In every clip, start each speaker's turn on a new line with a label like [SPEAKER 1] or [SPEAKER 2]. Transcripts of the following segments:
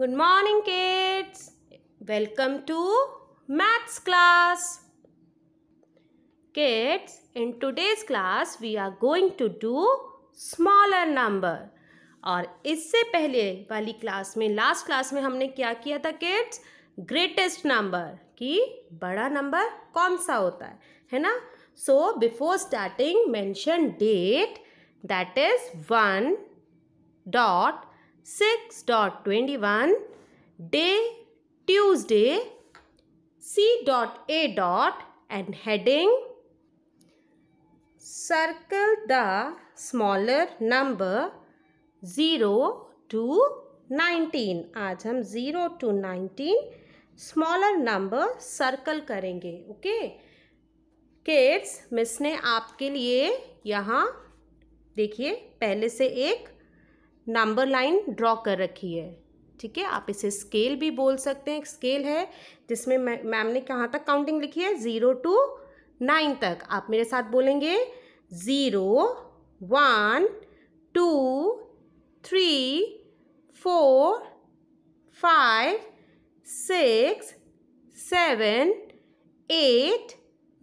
[SPEAKER 1] good morning kids welcome to maths class kids in today's class we are going to do smaller number और इससे पहले वाली class में last class में हमने क्या किया था किड्स ग्रेटेस्ट नंबर कि बड़ा नंबर कौन सा होता है है ना so before starting mention date that is one dot six dot twenty one day Tuesday C dot A dot and heading circle the smaller number zero to 19 आज हम zero to 19 smaller number circle करेंगे okay kids miss ने आपके लिए यहाँ देखिए पहले से एक नंबर लाइन ड्रॉ कर रखी है ठीक है आप इसे स्केल भी बोल सकते हैं एक स्केल है जिसमें मैम ने कहाँ तक काउंटिंग लिखी है ज़ीरो टू नाइन तक आप मेरे साथ बोलेंगे zero one two three four five six seven eight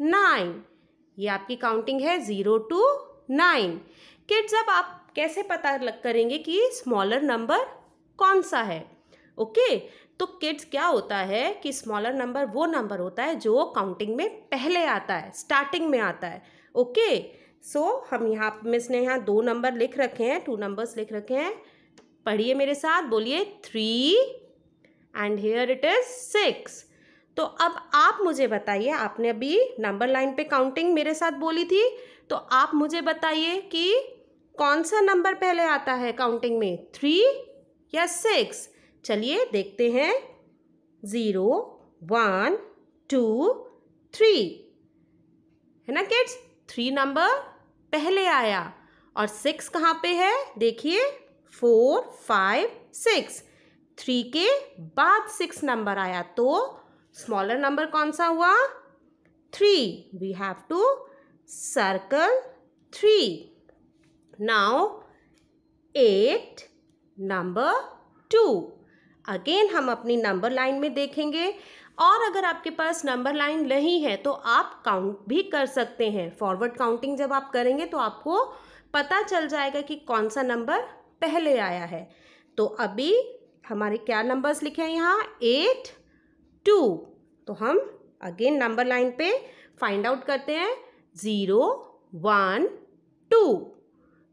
[SPEAKER 1] nine ये आपकी काउंटिंग है ज़ीरो टू नाइन किड्स अब आप कैसे पता लग करेंगे कि स्मॉलर नंबर कौन सा है ओके तो किड्स क्या होता है कि स्मॉलर नंबर वो नंबर होता है जो काउंटिंग में पहले आता है स्टार्टिंग में आता है ओके सो so, हम यहाँ मिस ने यहाँ दो नंबर लिख रखे हैं टू नंबर्स लिख रखे हैं पढ़िए मेरे साथ बोलिए three and here it is six तो अब आप मुझे बताइए आपने अभी नंबर लाइन पे काउंटिंग मेरे साथ बोली थी तो आप मुझे बताइए कि कौन सा नंबर पहले आता है काउंटिंग में थ्री या सिक्स चलिए देखते हैं ज़ीरो वन टू थ्री है ना किड्स थ्री नंबर पहले आया और सिक्स कहाँ पे है देखिए फोर फाइव सिक्स थ्री के बाद सिक्स नंबर आया तो स्मॉलर नंबर कौन सा हुआ three we have to circle three now eight number two again हम अपनी नंबर लाइन में देखेंगे और अगर आपके पास नंबर लाइन नहीं है तो आप काउंट भी कर सकते हैं फॉरवर्ड काउंटिंग जब आप करेंगे तो आपको पता चल जाएगा कि कौन सा नंबर पहले आया है तो अभी हमारे क्या नंबर्स लिखे हैं यहाँ एट टू तो हम अगेन नंबर लाइन पे फाइंड आउट करते हैं ज़ीरो वन टू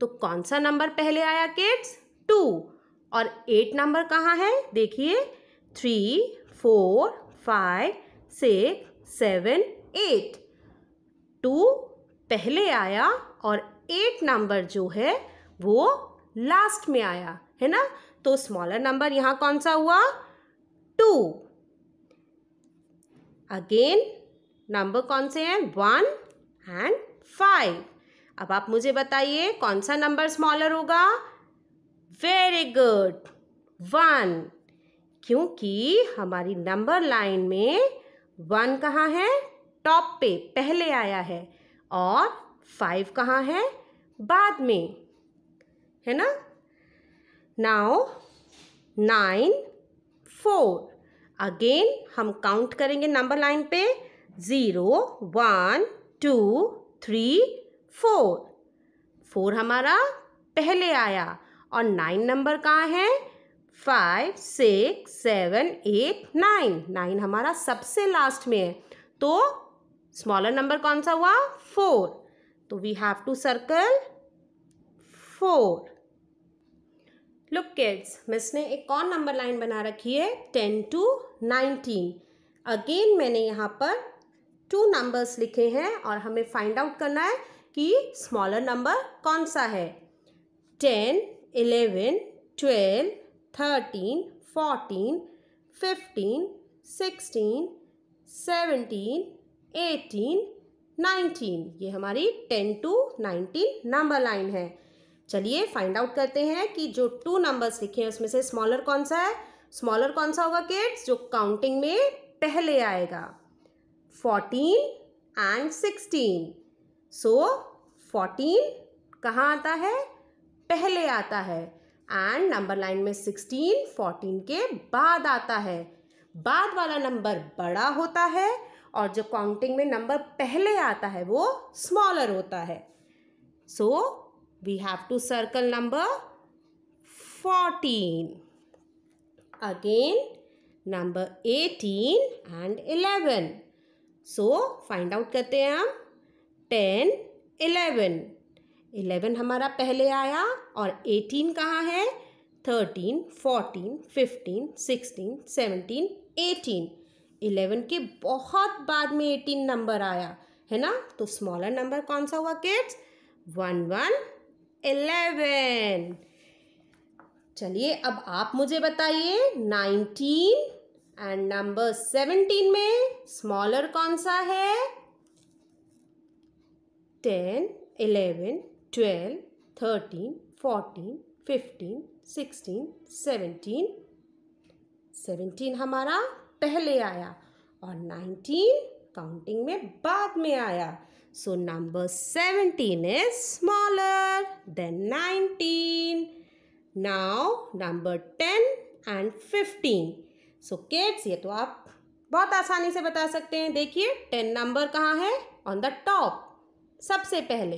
[SPEAKER 1] तो कौन सा नंबर पहले आया किड्स टू और एट नंबर कहाँ है देखिए three four five six seven eight two पहले आया और एट नंबर जो है वो लास्ट में आया है ना तो स्मॉलर नंबर यहाँ कौन सा हुआ टू अगेन नंबर कौन से हैं वन एंड फाइव अब आप मुझे बताइए कौन सा नंबर स्मॉलर होगा वेरी गुड वन क्योंकि हमारी नंबर लाइन में वन कहाँ है टॉप पे पहले आया है और फाइव कहाँ है बाद में है ना नाउ नाइन फोर अगेन हम काउंट करेंगे नंबर लाइन पे zero one two three four four हमारा पहले आया और नाइन नंबर कहाँ है five six seven eight nine nine हमारा सबसे लास्ट में है तो स्मॉलर नंबर कौन सा हुआ फोर तो we have to circle four look kids miss ने एक कौन नंबर लाइन बना रखी है टेन टू नाइनटीन अगेन मैंने यहाँ पर टू नंबर्स लिखे हैं और हमें फाइंड आउट करना है कि स्मॉलर नंबर कौन सा है ten eleven twelve thirteen fourteen fifteen sixteen seventeen eighteen nineteen ये हमारी ten to nineteen number line है चलिए फाइंड आउट करते हैं कि जो टू नंबर्स लिखे हैं उसमें से स्मॉलर कौन सा है स्मॉलर कौन सा होगा किड्स जो काउंटिंग में पहले आएगा fourteen and sixteen so fourteen कहाँ आता है पहले आता है एंड नंबर लाइन में सिक्सटीन फोर्टीन के बाद आता है बाद वाला नंबर बड़ा होता है और जो काउंटिंग में नंबर पहले आता है वो स्मॉलर होता है so we have to circle number fourteen again number eighteen and eleven so find out करते हैं हम टेन इलेवन इलेवन हमारा पहले आया और एटीन कहाँ है thirteen fourteen fifteen sixteen seventeen eighteen eleven के बहुत बाद में एटीन नंबर आया है ना तो स्मॉलर नंबर कौन सा हुआ किड्स वन वन इलेवन चलिए अब आप मुझे बताइए नाइनटीन एंड नंबर सेवनटीन में स्मॉलर कौन सा है ten eleven, twelve thirteen fourteen fifteen sixteen seventeen seventeen हमारा पहले आया और नाइनटीन काउंटिंग में बाद में आया so number seventeen is smaller than nineteen now number ten and fifteen so kids ये तो आप बहुत आसानी से बता सकते हैं देखिए टेन नंबर कहाँ है ऑन द टॉप सबसे पहले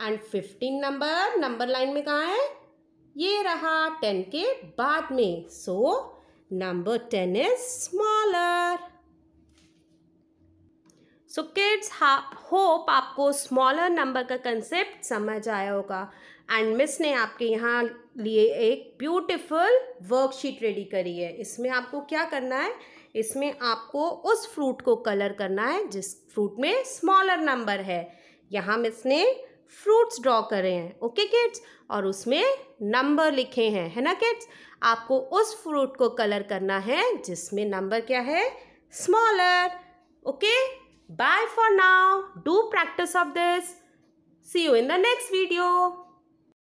[SPEAKER 1] and fifteen number number line में कहाँ है ये रहा टेन के बाद में so number ten is smaller so kids hope आपको स्मॉलर नंबर का कंसेप्ट समझ आया होगा एंड मिस ने आपके यहाँ लिए एक ब्यूटिफुल वर्कशीट रेडी करी है इसमें आपको क्या करना है इसमें आपको उस फ्रूट को कलर करना है जिस फ्रूट में स्मॉलर नंबर है यहाँ मिस इसने फ्रूट्स ड्रॉ करे हैं ओके किड्स और उसमें नंबर लिखे हैं है ना किड्स आपको उस फ्रूट को कलर करना है जिसमें नंबर क्या है smaller okay bye for now do practice of this see you in the next video